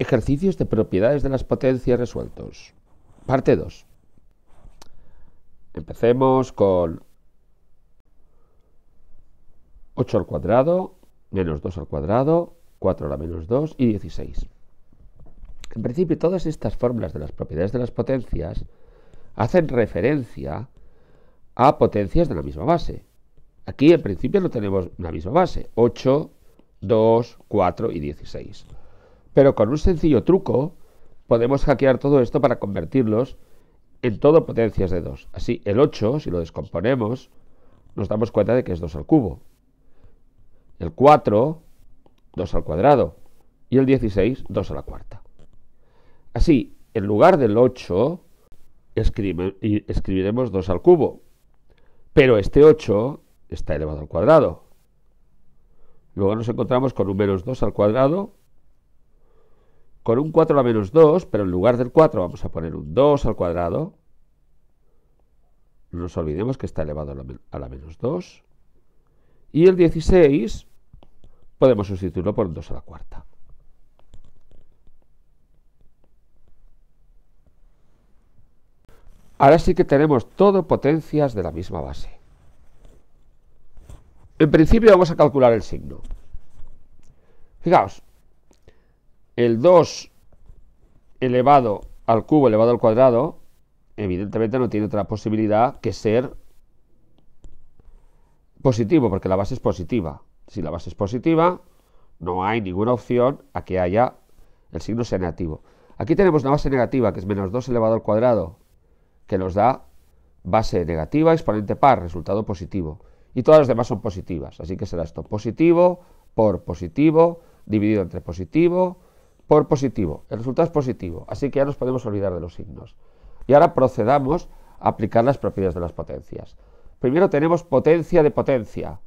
Ejercicios de propiedades de las potencias resueltos. Parte 2. Empecemos con 8 al cuadrado, menos 2 al cuadrado, 4 a la menos 2 y 16. En principio, todas estas fórmulas de las propiedades de las potencias hacen referencia a potencias de la misma base. Aquí, en principio, no tenemos la misma base, 8, 2, 4 y 16. Pero con un sencillo truco podemos hackear todo esto para convertirlos en todo potencias de 2. Así, el 8, si lo descomponemos, nos damos cuenta de que es 2 al cubo. El 4, 2 al cuadrado. Y el 16, 2 a la cuarta. Así, en lugar del 8, escribiremos 2 al cubo. Pero este 8 está elevado al cuadrado. Luego nos encontramos con números 2 al cuadrado por un 4 a la menos 2, pero en lugar del 4 vamos a poner un 2 al cuadrado. No nos olvidemos que está elevado a la menos 2. Y el 16 podemos sustituirlo por un 2 a la cuarta. Ahora sí que tenemos todo potencias de la misma base. En principio vamos a calcular el signo. Fijaos, el 2 elevado al cubo elevado al cuadrado, evidentemente no tiene otra posibilidad que ser positivo, porque la base es positiva. Si la base es positiva, no hay ninguna opción a que haya el signo sea negativo. Aquí tenemos una base negativa, que es menos 2 elevado al cuadrado, que nos da base negativa, exponente par, resultado positivo. Y todas las demás son positivas, así que será esto positivo por positivo, dividido entre positivo, por positivo. El resultado es positivo, así que ya nos podemos olvidar de los signos. Y ahora procedamos a aplicar las propiedades de las potencias. Primero tenemos potencia de potencia.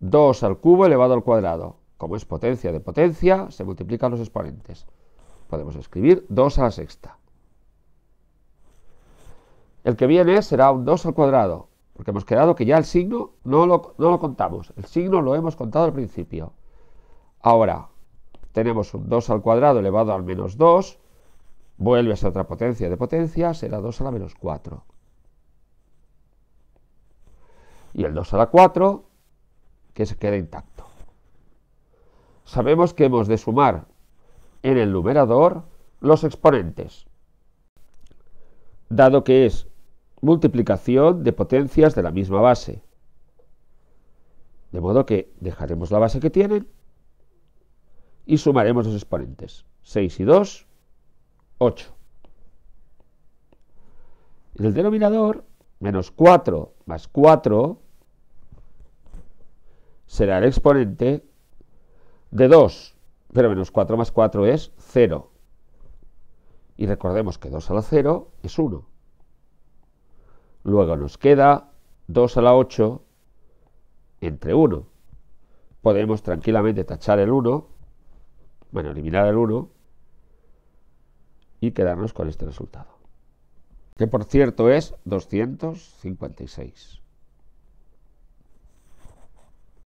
2 al cubo elevado al cuadrado. Como es potencia de potencia, se multiplican los exponentes. Podemos escribir 2 a la sexta. El que viene será un 2 al cuadrado, porque hemos quedado que ya el signo no lo, no lo contamos. El signo lo hemos contado al principio. Ahora, tenemos un 2 al cuadrado elevado al menos 2, vuelve a ser otra potencia de potencia, será 2 a la menos 4. Y el 2 a la 4, que se queda intacto. Sabemos que hemos de sumar en el numerador los exponentes, dado que es multiplicación de potencias de la misma base. De modo que dejaremos la base que tienen y sumaremos los exponentes. 6 y 2, 8. En el denominador, menos 4 más 4 será el exponente de 2, pero menos 4 más 4 es 0. Y recordemos que 2 a la 0 es 1. Luego nos queda 2 a la 8 entre 1. Podemos tranquilamente tachar el 1 bueno, eliminar el 1 y quedarnos con este resultado. Que por cierto es 256.